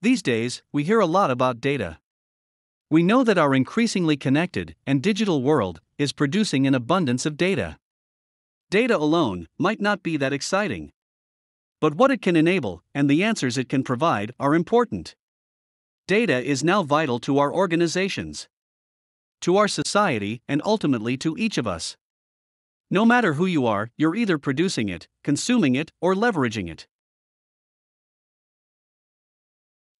These days, we hear a lot about data. We know that our increasingly connected and digital world is producing an abundance of data. Data alone might not be that exciting. But what it can enable and the answers it can provide are important. Data is now vital to our organizations, to our society, and ultimately to each of us. No matter who you are, you're either producing it, consuming it, or leveraging it.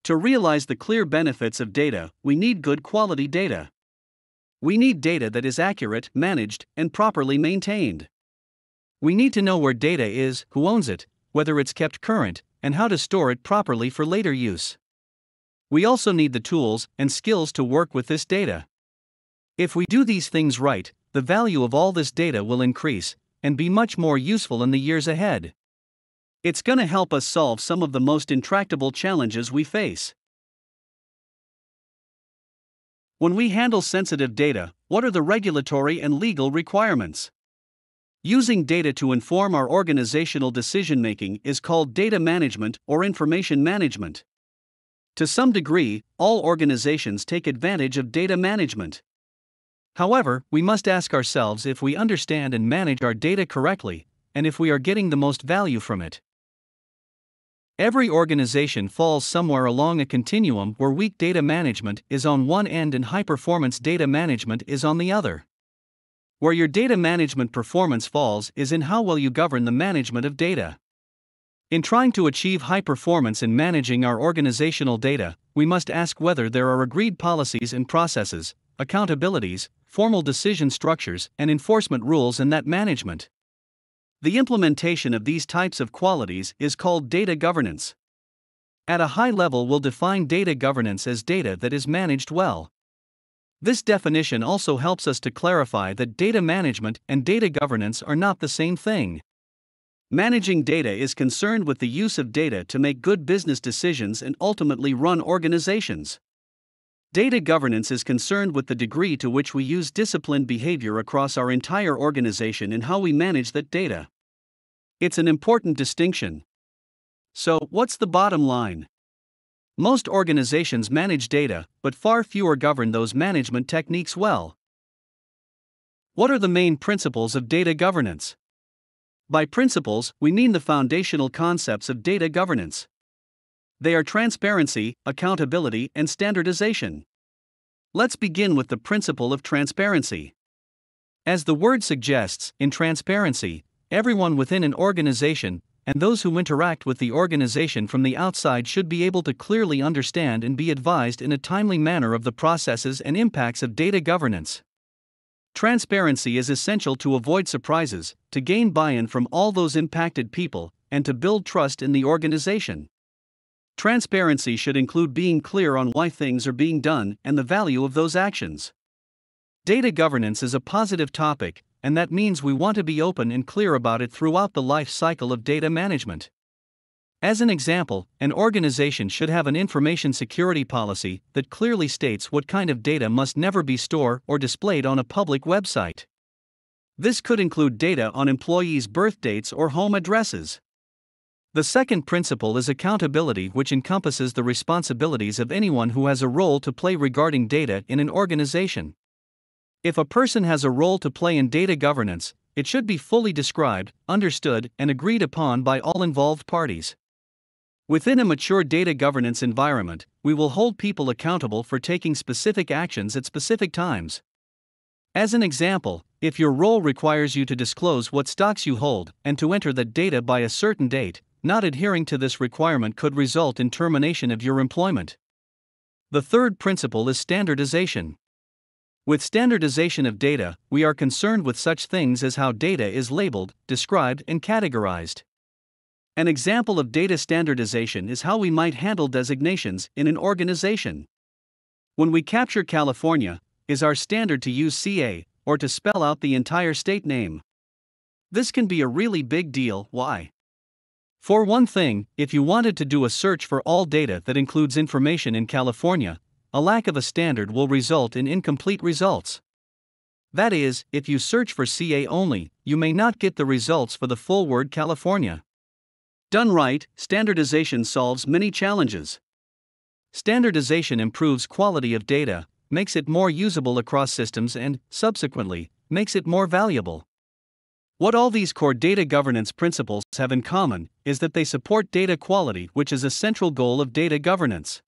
To realize the clear benefits of data, we need good quality data. We need data that is accurate, managed, and properly maintained. We need to know where data is, who owns it, whether it's kept current, and how to store it properly for later use. We also need the tools and skills to work with this data. If we do these things right, the value of all this data will increase and be much more useful in the years ahead. It's gonna help us solve some of the most intractable challenges we face. When we handle sensitive data, what are the regulatory and legal requirements? Using data to inform our organizational decision making is called data management or information management. To some degree, all organizations take advantage of data management. However, we must ask ourselves if we understand and manage our data correctly, and if we are getting the most value from it. Every organization falls somewhere along a continuum where weak data management is on one end and high performance data management is on the other. Where your data management performance falls is in how well you govern the management of data. In trying to achieve high performance in managing our organizational data, we must ask whether there are agreed policies and processes, accountabilities, formal decision structures, and enforcement rules in that management. The implementation of these types of qualities is called data governance. At a high level, we'll define data governance as data that is managed well. This definition also helps us to clarify that data management and data governance are not the same thing. Managing data is concerned with the use of data to make good business decisions and ultimately run organizations. Data governance is concerned with the degree to which we use disciplined behavior across our entire organization and how we manage that data. It's an important distinction. So, what's the bottom line? Most organizations manage data, but far fewer govern those management techniques well. What are the main principles of data governance? By principles, we mean the foundational concepts of data governance. They are transparency, accountability, and standardization. Let's begin with the principle of transparency. As the word suggests, in transparency, everyone within an organization and those who interact with the organization from the outside should be able to clearly understand and be advised in a timely manner of the processes and impacts of data governance. Transparency is essential to avoid surprises, to gain buy in from all those impacted people, and to build trust in the organization. Transparency should include being clear on why things are being done and the value of those actions. Data governance is a positive topic, and that means we want to be open and clear about it throughout the life cycle of data management. As an example, an organization should have an information security policy that clearly states what kind of data must never be stored or displayed on a public website. This could include data on employees' birth dates or home addresses. The second principle is accountability, which encompasses the responsibilities of anyone who has a role to play regarding data in an organization. If a person has a role to play in data governance, it should be fully described, understood, and agreed upon by all involved parties. Within a mature data governance environment, we will hold people accountable for taking specific actions at specific times. As an example, if your role requires you to disclose what stocks you hold and to enter that data by a certain date, not adhering to this requirement could result in termination of your employment. The third principle is standardization. With standardization of data, we are concerned with such things as how data is labeled, described, and categorized. An example of data standardization is how we might handle designations in an organization. When we capture California, is our standard to use CA or to spell out the entire state name? This can be a really big deal, why? For one thing, if you wanted to do a search for all data that includes information in California, a lack of a standard will result in incomplete results. That is, if you search for CA only, you may not get the results for the full word California. Done right, standardization solves many challenges. Standardization improves quality of data, makes it more usable across systems and, subsequently, makes it more valuable. What all these core data governance principles have in common is that they support data quality, which is a central goal of data governance.